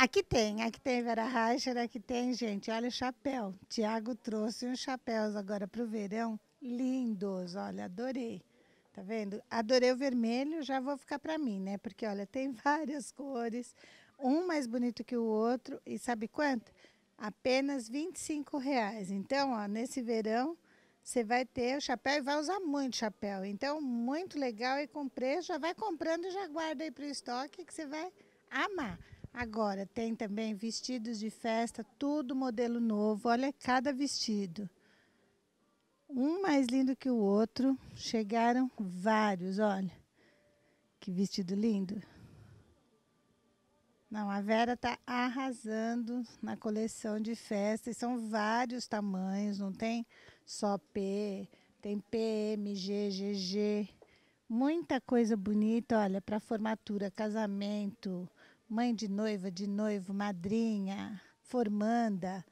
Aqui tem, aqui tem Vera Reicher, aqui tem, gente. Olha o chapéu. Tiago trouxe uns chapéus agora para o verão. Lindos, olha, adorei. Tá vendo? Adorei o vermelho, já vou ficar para mim, né? Porque, olha, tem várias cores, um mais bonito que o outro. E sabe quanto? Apenas 25 reais. Então, ó, nesse verão, você vai ter o chapéu e vai usar muito chapéu. Então, muito legal e com preço. Já vai comprando e já guarda aí para o estoque que você vai amar. Agora, tem também vestidos de festa, tudo modelo novo. Olha cada vestido. Um mais lindo que o outro. Chegaram vários, olha. Que vestido lindo. Não, a Vera está arrasando na coleção de festa. E são vários tamanhos, não tem só P, tem PM, GGG. Muita coisa bonita, olha, para formatura, casamento mãe de noiva, de noivo, madrinha, formanda,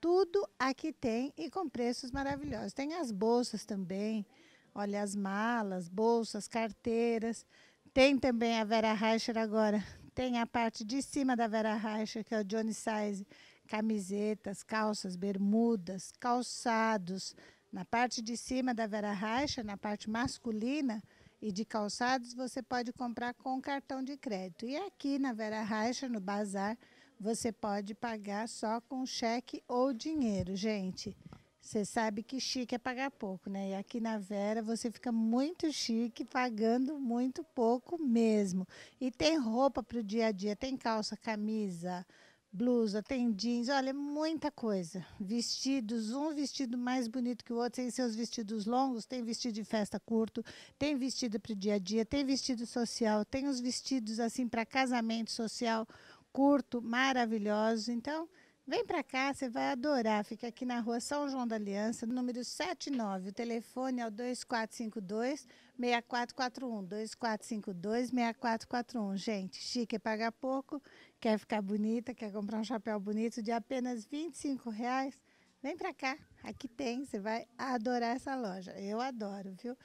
tudo aqui tem e com preços maravilhosos. Tem as bolsas também, olha as malas, bolsas, carteiras. Tem também a Vera Reicher agora, tem a parte de cima da Vera Reicher, que é o Johnny Size, camisetas, calças, bermudas, calçados. Na parte de cima da Vera Reicher, na parte masculina, e de calçados você pode comprar com cartão de crédito. E aqui na Vera Raixa, no bazar, você pode pagar só com cheque ou dinheiro, gente. Você sabe que chique é pagar pouco, né? E aqui na Vera você fica muito chique pagando muito pouco mesmo. E tem roupa para o dia a dia, tem calça, camisa, blusa, tem jeans, olha, é muita coisa. Vestidos, um vestido mais bonito que o outro, tem seus vestidos longos, tem vestido de festa curto, tem vestido para o dia a dia, tem vestido social, tem os vestidos assim para casamento social curto, maravilhosos. Então, Vem para cá, você vai adorar. Fica aqui na rua São João da Aliança, número 79. O telefone é o 2452 6441. 2452 6441. Gente, chique é pagar pouco, quer ficar bonita, quer comprar um chapéu bonito de apenas 25 reais? Vem para cá, aqui tem, você vai adorar essa loja. Eu adoro, viu?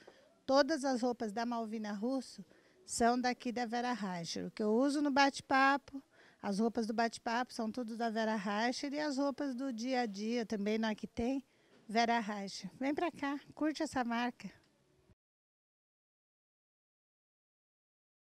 Todas as roupas da Malvina Russo são daqui da Vera Ranger. O que eu uso no bate-papo, as roupas do bate-papo são tudo da Vera Racher e as roupas do dia a dia também, na né, que tem, Vera Racher. Vem para cá, curte essa marca.